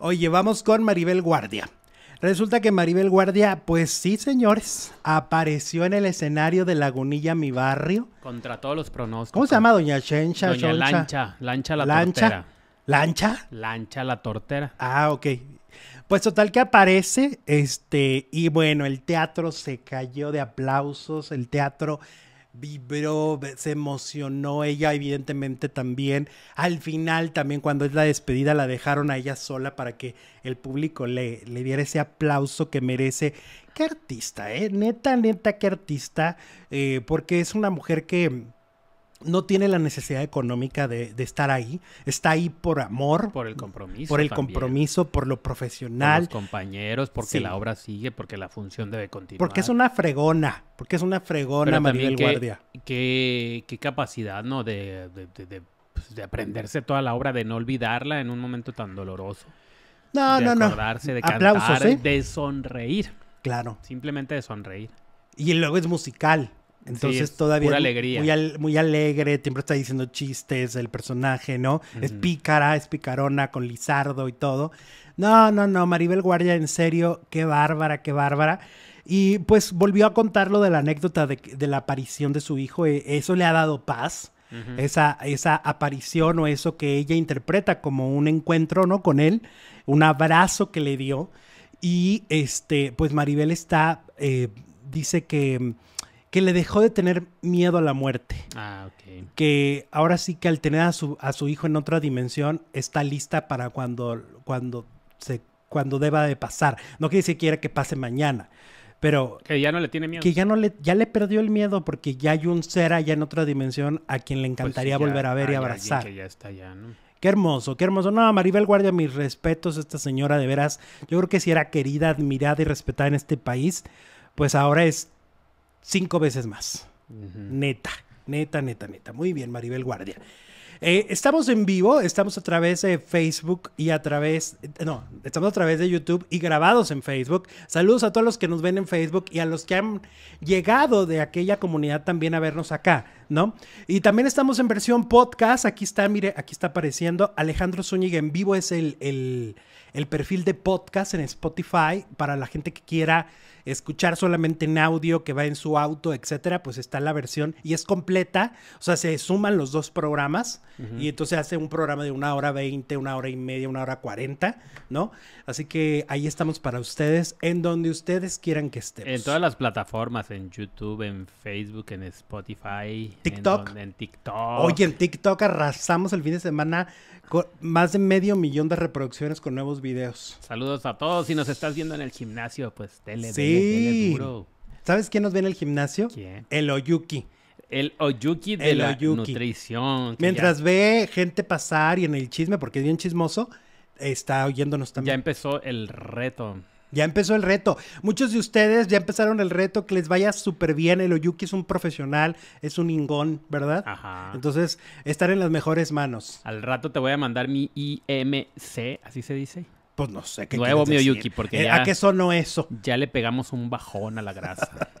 Oye, vamos con Maribel Guardia. Resulta que Maribel Guardia, pues sí, señores, apareció en el escenario de Lagunilla, mi barrio. Contra todos los pronósticos. ¿Cómo se llama Doña Chencha? Doña Lancha, Lancha la Lancha, Tortera. ¿Lancha? Lancha la Tortera. Ah, ok. Pues total que aparece, este, y bueno, el teatro se cayó de aplausos, el teatro vibró, se emocionó ella evidentemente también. Al final también cuando es la despedida la dejaron a ella sola para que el público le, le diera ese aplauso que merece. Qué artista, ¿eh? Neta, neta, qué artista. Eh, porque es una mujer que no tiene la necesidad económica de, estar ahí, está ahí por amor. Por el compromiso. Por el compromiso, por lo profesional. Por los compañeros, porque la obra sigue, porque la función debe continuar. Porque es una fregona, porque es una fregona Maribel qué, Guardia. Qué, capacidad, ¿no? Pues, de, aprenderse toda la obra, de no olvidarla en un momento tan doloroso. No, no, no, acordarse, De cantar, ¿eh? de sonreír. Claro. Simplemente de sonreír. Y luego es musical. Entonces todavía alegría. Muy, muy, alegre, siempre está diciendo chistes, el personaje, ¿no? Es pícara, es picarona con Lizardo y todo. No, no, no, Maribel Guardia, en serio, qué bárbara, qué bárbara. Y pues volvió a contar de la anécdota de, la aparición de su hijo. Eh, eso le ha dado paz. esa, esa aparición o eso que ella interpreta como un encuentro, ¿no? Con él, un abrazo que le dio. Y este, pues Maribel está, eh, dice que que le dejó de tener miedo a la muerte. Ah, ok. Que ahora sí que al tener a su, a su hijo en otra dimensión, está lista para cuando, cuando, se, cuando deba de pasar. No quiere decir quiera que pase mañana, pero... Que ya no le tiene miedo. Que ya, no le, ya le perdió el miedo porque ya hay un ser allá en otra dimensión a quien le pues encantaría volver a ver y abrazar. Que ya está allá, ¿no? Qué hermoso, qué hermoso. No, Maribel Guardia, mis respetos, esta señora de veras. Yo creo que si era querida, admirada y respetada en este país, pues ahora es cinco veces más. Neta, neta, neta, neta. Muy bien, Maribel Guardia. Eh, estamos en vivo, estamos a través de Facebook y a través, no, estamos a través de YouTube y grabados en Facebook. Saludos a todos los que nos ven en Facebook y a los que han llegado de aquella comunidad también a vernos acá. ¿no? Y también estamos en versión podcast. Aquí está, mire, aquí está apareciendo. Alejandro Zúñiga en vivo es el, perfil de podcast en Spotify para la gente que quiera escuchar solamente en audio, que va en su auto, etcétera, pues está la versión y es completa. O sea, se suman los dos programas y entonces hace un programa de una hora veinte, una hora y media, una hora cuarenta, ¿no? Así que ahí estamos para ustedes, en donde ustedes quieran que estemos. En todas las plataformas, en YouTube, en Facebook, en Spotify. TikTok. En, en, TikTok. Oye, en TikTok arrasamos el fin de semana con más de medio millón de reproducciones con nuevos videos. Saludos a todos. Si nos estás viendo en el gimnasio, pues tele, sí. ¿Sabes quién nos ve en el gimnasio? El Oyuki. El Oyuki de nutrición. Mientras ve gente pasar y en el chisme, porque es bien chismoso, está oyéndonos también. Ya empezó el reto. Ya empezó el reto. Muchos de ustedes ya empezaron el reto, que les vaya súper bien. El Oyuki es un profesional, es un ingón, ¿verdad? Ajá. Entonces, estar en las mejores manos. Al rato te voy a mandar mi IMC, así se dice. Pues no sé qué. Nuevo mi Oyuki, porque eh, ya. ¿A qué sonó eso? Ya le pegamos un bajón a la grasa.